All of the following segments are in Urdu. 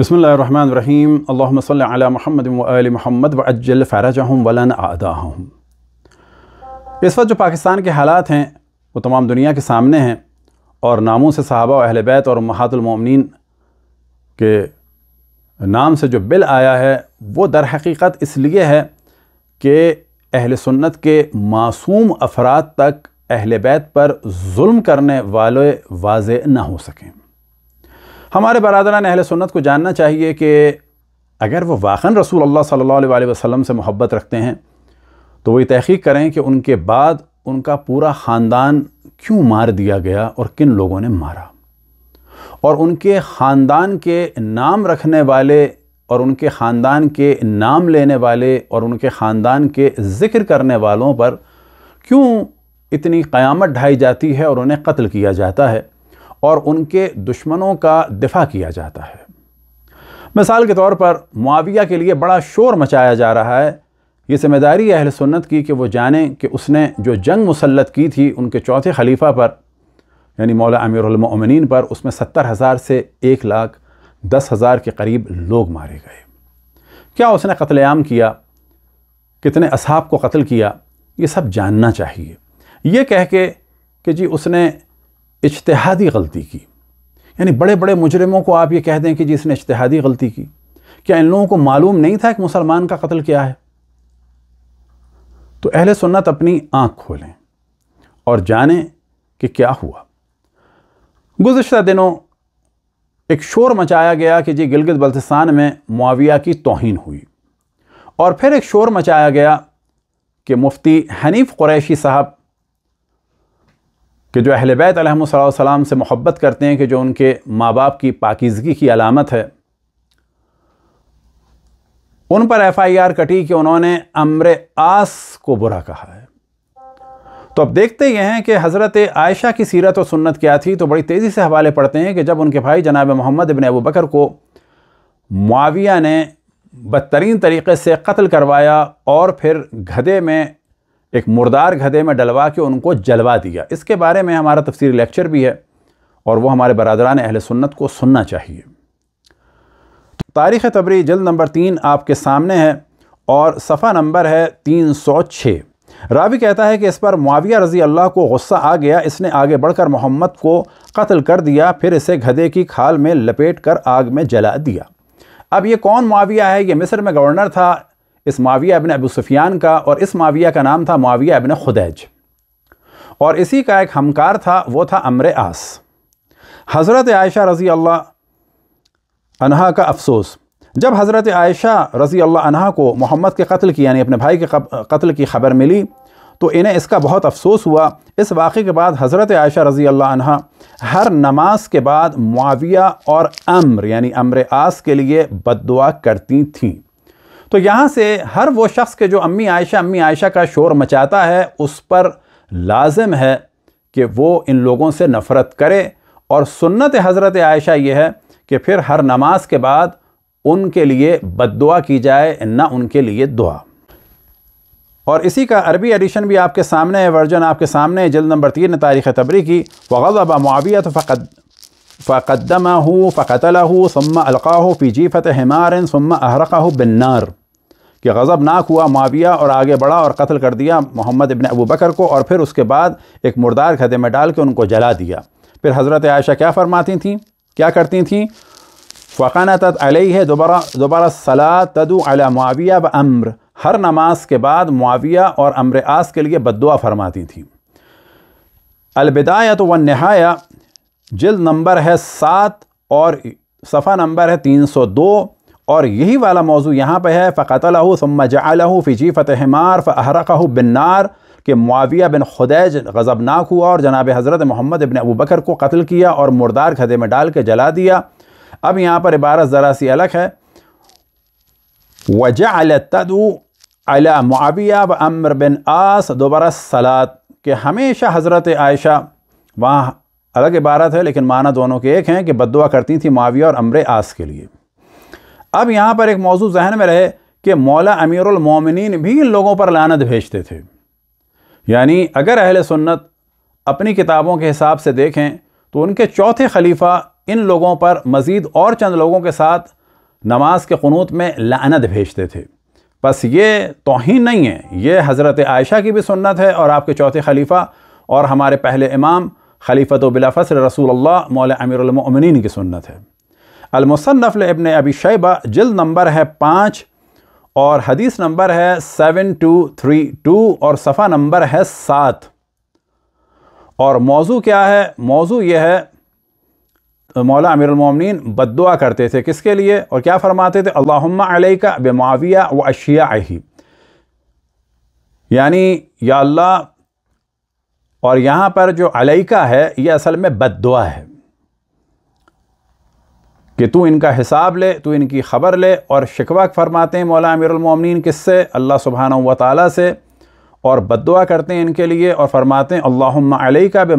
بسم اللہ الرحمن الرحیم اللہم صلی علی محمد و آل محمد و اجل فرجہم و آداہم اس وقت جو پاکستان کے حالات ہیں وہ تمام دنیا کے سامنے ہیں اور ناموں سے صحابہ و اہل بیت اور محات المومنین کے نام سے جو بل آیا ہے وہ در حقیقت اس لیے ہے کہ اہل سنت کے معصوم افراد تک اہل بیت پر ظلم کرنے والے واضح نہ ہو سکیں ہمارے برادران اہل سنت کو جاننا چاہیے کہ اگر وہ واقعاً رسول اللہ صلی اللہ علیہ وسلم سے محبت رکھتے ہیں تو وہ یہ تحقیق کریں کہ ان کے بعد ان کا پورا خاندان کیوں مار دیا گیا اور کن لوگوں نے مارا اور ان کے خاندان کے نام رکھنے والے اور ان کے خاندان کے نام لینے والے اور ان کے خاندان کے ذکر کرنے والوں پر کیوں اتنی قیامت ڈھائی جاتی ہے اور انہیں قتل کیا جاتا ہے اور ان کے دشمنوں کا دفاع کیا جاتا ہے مثال کے طور پر معاویہ کے لیے بڑا شور مچایا جا رہا ہے یہ ذمہ داری اہل سنت کی کہ وہ جانیں کہ اس نے جو جنگ مسلط کی تھی ان کے چوتھے خلیفہ پر یعنی مولا امیر المؤمنین پر اس میں ستر ہزار سے ایک لاکھ دس ہزار کے قریب لوگ مارے گئے کیا اس نے قتل عام کیا کتنے اصحاب کو قتل کیا یہ سب جاننا چاہیے یہ کہہ کے کہ جی اس نے اجتہادی غلطی کی یعنی بڑے بڑے مجرموں کو آپ یہ کہہ دیں کہ جی اس نے اجتہادی غلطی کی کیا ان لوگوں کو معلوم نہیں تھا کہ مسلمان کا قتل کیا ہے تو اہل سنت اپنی آنکھ کھولیں اور جانیں کہ کیا ہوا گزشتہ دنوں ایک شور مچایا گیا کہ جی گلگت بلتستان میں معاویہ کی توہین ہوئی اور پھر ایک شور مچایا گیا کہ مفتی حنیف قریشی صاحب کہ جو اہل بیت علیہ السلام سے محبت کرتے ہیں کہ جو ان کے ماں باپ کی پاکیزگی کی علامت ہے ان پر ایف آئی آر کٹی کہ انہوں نے امر آس کو برا کہا ہے تو اب دیکھتے یہ ہیں کہ حضرت عائشہ کی سیرت و سنت کیا تھی تو بڑی تیزی سے حوالے پڑھتے ہیں کہ جب ان کے بھائی جناب محمد ابن ابو بکر کو معاویہ نے بدترین طریقے سے قتل کروایا اور پھر گھدے میں ایک مردار گھدے میں ڈلوا کے ان کو جلوا دیا اس کے بارے میں ہمارا تفسیر لیکچر بھی ہے اور وہ ہمارے برادران اہل سنت کو سننا چاہیے تاریخ تبری جلد نمبر تین آپ کے سامنے ہے اور صفحہ نمبر ہے تین سو چھ راوی کہتا ہے کہ اس پر معاویہ رضی اللہ کو غصہ آ گیا اس نے آگے بڑھ کر محمد کو قتل کر دیا پھر اسے گھدے کی کھال میں لپیٹ کر آگ میں جلا دیا اب یہ کون معاویہ ہے یہ مصر میں گورنر تھا اس معاویہ ابن ابو سفیان کا اور اس معاویہ کا نام تھا معاویہ ابن خدیج اور اسی کا ایک ہمکار تھا وہ تھا امر آس حضرت عائشہ رضی اللہ عنہ کا افسوس جب حضرت عائشہ رضی اللہ عنہ کو محمد کے قتل کی یعنی اپنے بھائی کے قتل کی خبر ملی تو انہیں اس کا بہت افسوس ہوا اس واقعے کے بعد حضرت عائشہ رضی اللہ عنہ ہر نماز کے بعد معاویہ اور امر یعنی امر آس کے لیے بد دعا کرتی تھیں تو یہاں سے ہر وہ شخص کے جو امی عائشہ امی عائشہ کا شور مچاتا ہے اس پر لازم ہے کہ وہ ان لوگوں سے نفرت کرے اور سنت حضرت عائشہ یہ ہے کہ پھر ہر نماز کے بعد ان کے لیے بد دعا کی جائے نہ ان کے لیے دعا اور اسی کا عربی ایڈیشن بھی آپ کے سامنے ہے ورژن آپ کے سامنے جلد نمبر تین تاریخ تبری کی وہ غزہ فقد فقدمہ ہوں فقۃََََََََََََ ہُو ثمہ القااہ پی جی فتح احرقہ بنار کہ غضب ناک ہوا معاویہ اور آگے بڑھا اور قتل کر دیا محمد ابن ابو بکر کو اور پھر اس کے بعد ایک مردار خطے میں ڈال کے ان کو جلا دیا پھر حضرت عائشہ کیا فرماتی تھیں کیا کرتی تھیں فقانات علیہ ہے دوبارہ دوبارہ صلاح علی معاویہ و امر ہر نماز کے بعد معاویہ اور امر آس کے لیے بدعا فرماتی تھیں البدایت و نہایا جلد نمبر ہے سات اور صفحہ نمبر ہے تین سو دو اور یہی والا موضوع یہاں پہ ہے جعلہ الحمہ جا فجیفتِمار فرقہ بن نار کہ معاویہ بن خدیج غضبناک ہوا اور جناب حضرت محمد ابن بکر کو قتل کیا اور مردار کھدے میں ڈال کے جلا دیا اب یہاں پر عبارت ذرا سی الگ ہے وجا الدو علی معاویہ امر بن آس دوبارہ سلاد کہ ہمیشہ حضرت عائشہ وہاں الگ عبارت ہے لیکن معنی دونوں کے ایک ہیں کہ بدعا کرتی تھیں معاویہ اور امر آس کے لیے اب یہاں پر ایک موضوع ذہن میں رہے کہ مولا امیر المومنین بھی ان لوگوں پر لانت بھیجتے تھے یعنی اگر اہل سنت اپنی کتابوں کے حساب سے دیکھیں تو ان کے چوتھے خلیفہ ان لوگوں پر مزید اور چند لوگوں کے ساتھ نماز کے قنوت میں لعنت بھیجتے تھے بس یہ توہین نہیں ہے یہ حضرت عائشہ کی بھی سنت ہے اور آپ کے چوتھے خلیفہ اور ہمارے پہلے امام خلیفت و بلافصل رسول اللہ مولا امیر المؤمنین کی سنت ہے المصنف لابن ابی شیبہ جلد نمبر ہے پانچ اور حدیث نمبر ہے سیون ٹو تھری ٹو اور صفحہ نمبر ہے سات اور موضوع کیا ہے موضوع یہ ہے مولا امیر المومنین بد دعا کرتے تھے کس کے لیے اور کیا فرماتے تھے اللہم علیکہ بے معاویہ و اشیا یعنی یا اللہ اور یہاں پر جو علیکہ ہے یہ اصل میں بد دعا ہے کہ تو ان کا حساب لے تو ان کی خبر لے اور شکوہ فرماتے ہیں مولا امیر المومنین کس سے اللہ سبحانہ و تعالیٰ سے اور بد دعا کرتے ہیں ان کے لیے اور فرماتے ہیں علیہ کا بے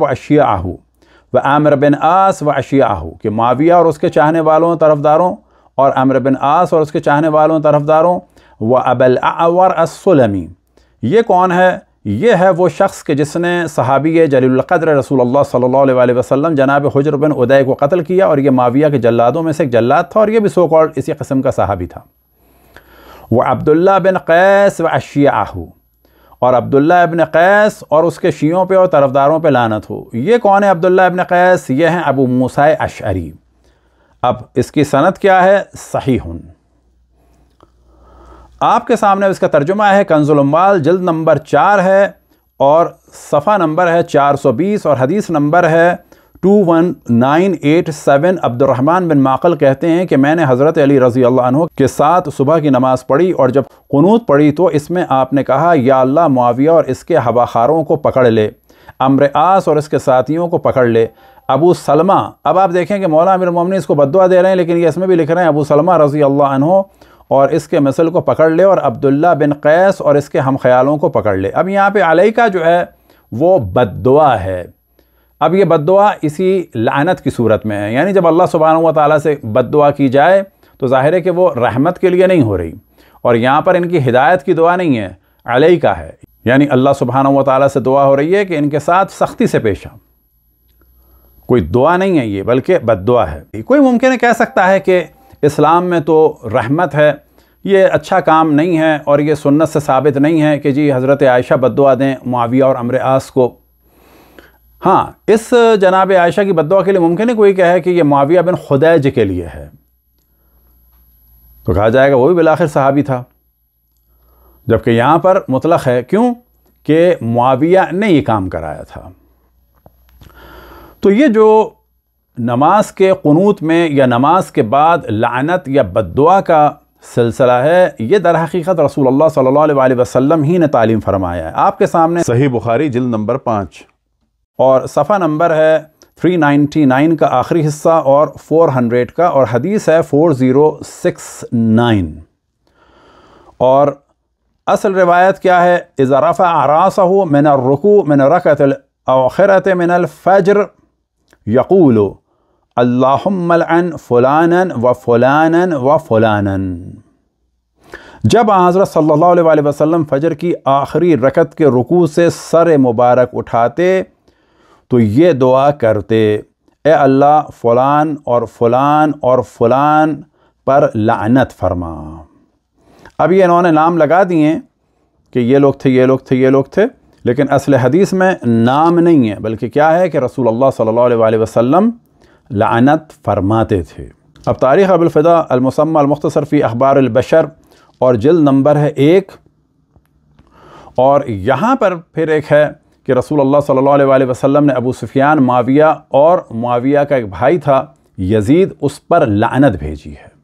و اشیاء آہو و عامر بن آس و اشیاء آہو کہ ماویہ اور اس کے چاہنے والوں طرف داروں اور عامر بن آس اور اس کے چاہنے والوں طرف داروں و اعور السلمی یہ کون ہے یہ ہے وہ شخص کہ جس نے صحابی جلیل القدر رسول اللہ صلی اللہ علیہ وسلم جناب حجر بن ادے کو قتل کیا اور یہ معاویہ کے جلادوں میں سے ایک جلاد تھا اور یہ بھی سوکال اسی قسم کا صحابی تھا وہ عبداللہ بن قیس و اشیا اور عبداللہ ابن قیس اور اس کے شیعوں پہ اور طرفداروں پہ لانت ہو یہ کون ہے عبداللہ ابن قیس یہ ہیں ابو موسیٰ اشعری اب اس کی سنت کیا ہے صحیح ہن آپ کے سامنے اس کا ترجمہ ہے کنز الاموال جلد نمبر چار ہے اور صفحہ نمبر ہے چار سو بیس اور حدیث نمبر ہے two one nine eight seven عبد الرحمن بن معقل کہتے ہیں کہ میں نے حضرت علی رضی اللہ عنہ کے ساتھ صبح کی نماز پڑھی اور جب قنوط پڑھی تو اس میں آپ نے کہا یا اللہ معاویہ اور اس کے ہواخاروں کو پکڑ لے آس اور اس کے ساتھیوں کو پکڑ لے ابو سلمہ اب آپ دیکھیں کہ مولا امیر مومنی اس کو بدعا دے رہے ہیں لیکن یہ اس میں بھی لکھ رہے ہیں ابو سلمہ رضی اللہ عنہ اور اس کے مثل کو پکڑ لے اور عبداللہ بن قیس اور اس کے ہم خیالوں کو پکڑ لے اب یہاں پہ علیہ کا جو ہے وہ بد دعا ہے اب یہ بد دعا اسی لعنت کی صورت میں ہے یعنی جب اللہ سبحانہ و تعالیٰ سے بد دعا کی جائے تو ظاہر ہے کہ وہ رحمت کے لیے نہیں ہو رہی اور یہاں پر ان کی ہدایت کی دعا نہیں ہے علیہ کا ہے یعنی اللہ سبحانہ و تعالیٰ سے دعا ہو رہی ہے کہ ان کے ساتھ سختی سے پیش آ کوئی دعا نہیں ہے یہ بلکہ بد دعا ہے کوئی ممکن ہے کہہ سکتا ہے کہ اسلام میں تو رحمت ہے یہ اچھا کام نہیں ہے اور یہ سنت سے ثابت نہیں ہے کہ جی حضرت عائشہ بدعا دیں معاویہ اور امر آس کو ہاں اس جناب عائشہ کی بدعا کے لیے ممکن ہے کوئی کہے ہے کہ یہ معاویہ بن خدیج کے لیے ہے تو کہا جائے گا وہ بھی بالآخر صحابی تھا جبکہ یہاں پر مطلق ہے کیوں کہ معاویہ نے یہ کام کرایا تھا تو یہ جو نماز کے قنوت میں یا نماز کے بعد لعنت یا بد دعا کا سلسلہ ہے یہ در حقیقت رسول اللہ صلی اللہ علیہ وسلم ہی نے تعلیم فرمایا ہے آپ کے سامنے صحیح بخاری جلد نمبر پانچ اور صفحہ نمبر ہے 399 کا آخری حصہ اور 400 کا اور حدیث ہے 4069 اور اصل روایت کیا ہے اذا رفع ہو من نہ من میں نہ من الفجر یقول اللہ ملعن فلانن و فلانن و فلان جب حضرت صلی اللہ علیہ وسلم فجر کی آخری رکت کے رکوع سے سر مبارک اٹھاتے تو یہ دعا کرتے اے اللہ فلان اور فلان اور فلان پر لعنت فرما اب یہ انہوں نے نام لگا دیے کہ یہ لوگ تھے یہ لوگ تھے یہ لوگ تھے لیکن اصل حدیث میں نام نہیں ہے بلکہ کیا ہے کہ رسول اللہ صلی اللہ علیہ وسلم لعنت فرماتے تھے اب تاریخ ابوالفدا المسمہ فی اخبار البشر اور جلد نمبر ہے ایک اور یہاں پر پھر ایک ہے کہ رسول اللہ صلی اللہ علیہ وسلم نے ابو سفیان معاویہ اور معاویہ کا ایک بھائی تھا یزید اس پر لعنت بھیجی ہے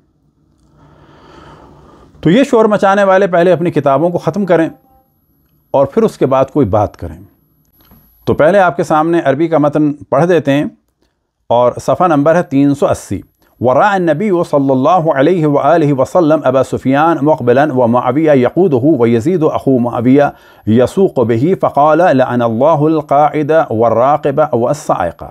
تو یہ شور مچانے والے پہلے اپنی کتابوں کو ختم کریں اور پھر اس کے بعد کوئی بات کریں تو پہلے آپ کے سامنے عربی کا متن پڑھ دیتے ہیں اور صفحہ نمبر ہے تین سو اسی وراء النبی صلی اللہ علیہ وآلہ وسلم ابا سفیان مقبلا و معاویہ ویزید و یزید اخو معویہ یسوق بہی اللہ القاعد والراقب وسائقہ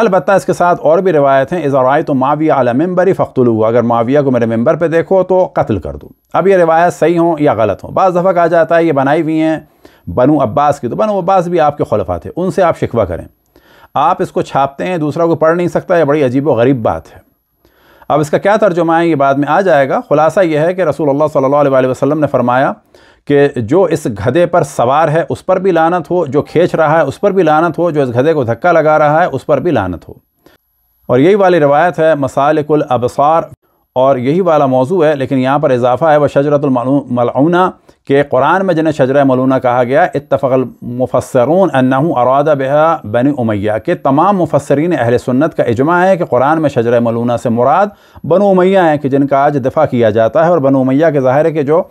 البتہ اس کے ساتھ اور بھی روایت ہیں اذا رائیتو تو علی علا فقتلو اگر معاویہ کو میرے ممبر پہ دیکھو تو قتل کر دو اب یہ روایت صحیح ہوں یا غلط ہوں بعض دفعہ کہا جاتا ہے یہ بنائی ہوئی ہیں بنو عباس کی تو بنو عباس بھی آپ کے خلفات تھے ان سے آپ شکوہ کریں آپ اس کو چھاپتے ہیں دوسرا کو پڑھ نہیں سکتا یہ بڑی عجیب و غریب بات ہے اب اس کا کیا ترجمہ ہے یہ بعد میں آ جائے گا خلاصہ یہ ہے کہ رسول اللہ صلی اللہ علیہ وسلم نے فرمایا کہ جو اس گھدے پر سوار ہے اس پر بھی لانت ہو جو کھینچ رہا ہے اس پر بھی لانت ہو جو اس گھدے کو دھکا لگا رہا ہے اس پر بھی لانت ہو اور یہی والی روایت ہے مسالک الابصار اور یہی والا موضوع ہے لیکن یہاں پر اضافہ ہے وہ شجرت الملعونہ کہ قرآن میں جنہیں شجرہ ملونہ کہا گیا اتفق المفسرون انہوں ارادہ بہا بن امیہ کہ تمام مفسرین اہل سنت کا اجماع ہے کہ قرآن میں شجرہ ملونہ سے مراد بن امیہ ہیں کہ جن کا آج دفاع کیا جاتا ہے اور بن امیہ کے ظاہر ہے کہ جو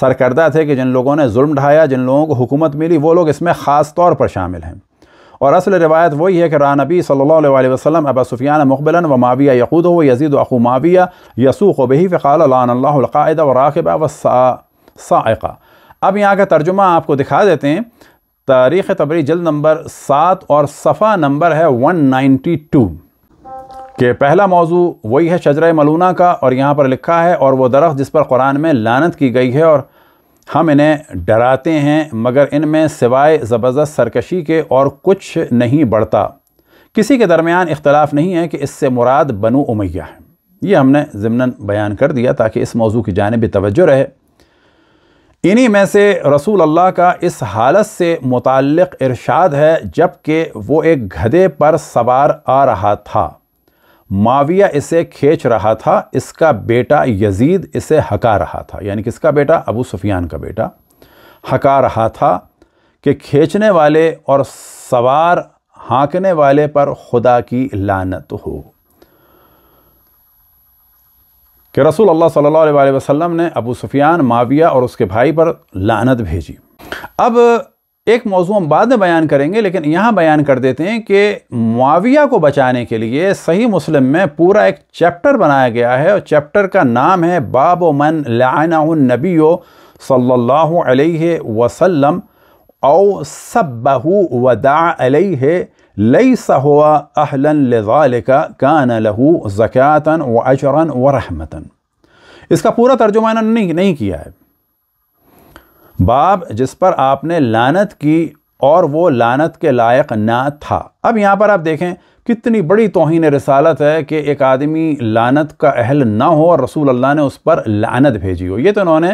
سرکردہ تھے کہ جن لوگوں نے ظلم ڈھایا جن لوگوں کو حکومت ملی وہ لوگ اس میں خاص طور پر شامل ہیں اور اصل روایت وہی ہے کہ رانبی صلی اللہ علیہ وآلہ وسلم سفیان مقبلا و معاویہ یقود و یزید و اخو معاویہ یسوخ و بہی فقال لان اللہ القاعدہ و راقبہ و سائقہ اب یہاں کا ترجمہ آپ کو دکھا دیتے ہیں تاریخ تبری جلد نمبر سات اور صفحہ نمبر ہے ون نائنٹی ٹو کہ پہلا موضوع وہی ہے شجرہ ملونہ کا اور یہاں پر لکھا ہے اور وہ درخت جس پر قرآن میں لانت کی گئی ہے اور ہم انہیں ڈراتے ہیں مگر ان میں سوائے زبردست سرکشی کے اور کچھ نہیں بڑھتا کسی کے درمیان اختلاف نہیں ہے کہ اس سے مراد بنو امیہ ہے یہ ہم نے ضمناً بیان کر دیا تاکہ اس موضوع کی جانب توجہ رہے انہی میں سے رسول اللہ کا اس حالت سے متعلق ارشاد ہے جب کہ وہ ایک گھدے پر سوار آ رہا تھا ماویہ اسے کھینچ رہا تھا اس کا بیٹا یزید اسے ہکا رہا تھا یعنی کس کا بیٹا ابو سفیان کا بیٹا ہکا رہا تھا کہ کھینچنے والے اور سوار ہانکنے والے پر خدا کی لانت ہو کہ رسول اللہ صلی اللہ علیہ وسلم نے ابو سفیان ماویہ اور اس کے بھائی پر لانت بھیجی اب ایک موضوع ہم بعد میں بیان کریں گے لیکن یہاں بیان کر دیتے ہیں کہ معاویہ کو بچانے کے لیے صحیح مسلم میں پورا ایک چیپٹر بنایا گیا ہے اور چیپٹر کا نام ہے باب و من لعنہ النبی صلی اللہ علیہ وسلم او سبہ ودع علیہ لیس ہوا اہلا لذالک کان لہو زکاة و اجرا و رحمتا اس کا پورا انہوں نے نہیں کیا ہے باب جس پر آپ نے لانت کی اور وہ لانت کے لائق نہ تھا اب یہاں پر آپ دیکھیں کتنی بڑی توہین رسالت ہے کہ ایک آدمی لانت کا اہل نہ ہو اور رسول اللہ نے اس پر لانت بھیجی ہو یہ تو انہوں نے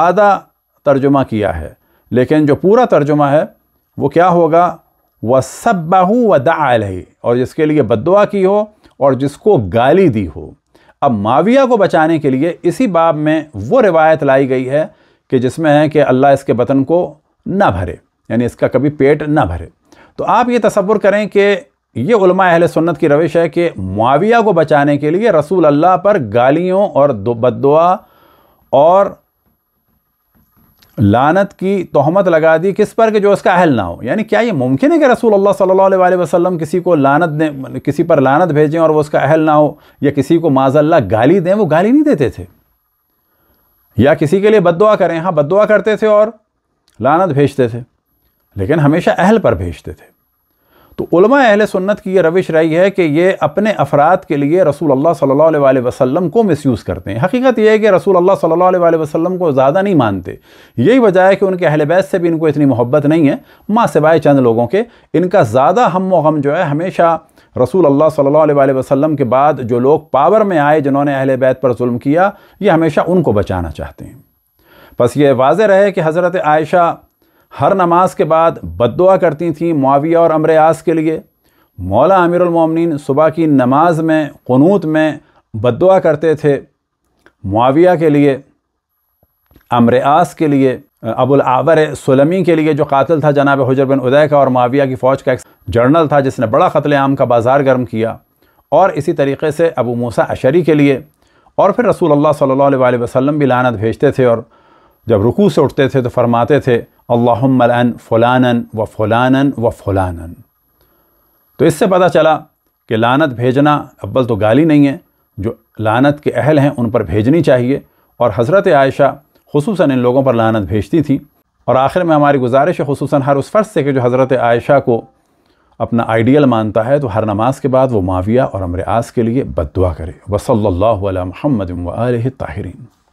آدھا ترجمہ کیا ہے لیکن جو پورا ترجمہ ہے وہ کیا ہوگا وہ سب عَلَيْهِ و اور جس کے لیے بد دعا کی ہو اور جس کو گالی دی ہو اب ماویہ کو بچانے کے لیے اسی باب میں وہ روایت لائی گئی ہے کہ جس میں ہے کہ اللہ اس کے بطن کو نہ بھرے یعنی اس کا کبھی پیٹ نہ بھرے تو آپ یہ تصور کریں کہ یہ علماء اہل سنت کی روش ہے کہ معاویہ کو بچانے کے لیے رسول اللہ پر گالیوں اور بدعا بد دعا اور لانت کی تہمت لگا دی کس پر کہ جو اس کا اہل نہ ہو یعنی کیا یہ ممکن ہے کہ رسول اللہ صلی اللہ علیہ وسلم کسی کو لانت دیں کسی پر لانت بھیجیں اور وہ اس کا اہل نہ ہو یا کسی کو معذ اللہ گالی دیں وہ گالی نہیں دیتے تھے یا کسی کے لیے بد دعا کریں ہاں بد دعا کرتے تھے اور لانت بھیجتے تھے لیکن ہمیشہ اہل پر بھیجتے تھے تو علماء اہل سنت کی یہ روش رہی ہے کہ یہ اپنے افراد کے لیے رسول اللہ صلی اللہ علیہ وسلم کو مسیوز کرتے ہیں حقیقت یہ ہے کہ رسول اللہ صلی اللہ علیہ وسلم کو زیادہ نہیں مانتے یہی وجہ ہے کہ ان کے اہل بیت سے بھی ان کو اتنی محبت نہیں ہے ماں سوائے چند لوگوں کے ان کا زیادہ ہم و غم جو ہے ہمیشہ رسول اللہ صلی اللہ علیہ وسلم کے بعد جو لوگ پاور میں آئے جنہوں نے اہل بیت پر ظلم کیا یہ ہمیشہ ان کو بچانا چاہتے ہیں بس یہ واضح رہے کہ حضرت عائشہ ہر نماز کے بعد بددعا کرتی تھیں معاویہ اور امر آس کے لیے مولا امیر المومنین صبح کی نماز میں قنوت میں بددعا کرتے تھے معاویہ کے لیے آس کے لیے ابو العور سلمی کے لیے جو قاتل تھا جناب حجر بن ادے کا اور معاویہ کی فوج کا ایک جرنل تھا جس نے بڑا قتل عام کا بازار گرم کیا اور اسی طریقے سے ابو موسیٰ اشری کے لیے اور پھر رسول اللہ صلی اللہ علیہ وسلم بھی لعنت بھیجتے تھے اور جب رکوع سے اٹھتے تھے تو فرماتے تھے اللہم الان فلانا و فلانا و فلانا تو اس سے پتہ چلا کہ لانت بھیجنا اول تو گالی نہیں ہے جو لانت کے اہل ہیں ان پر بھیجنی چاہیے اور حضرت عائشہ خصوصاً ان لوگوں پر لانت بھیجتی تھی اور آخر میں ہماری گزارش ہے خصوصاً ہر اس فرض سے کہ جو حضرت عائشہ کو اپنا آئیڈیل مانتا ہے تو ہر نماز کے بعد وہ معاویہ اور آس کے لیے بد دعا کرے بصلی اللہ علم و علیہ تاہرین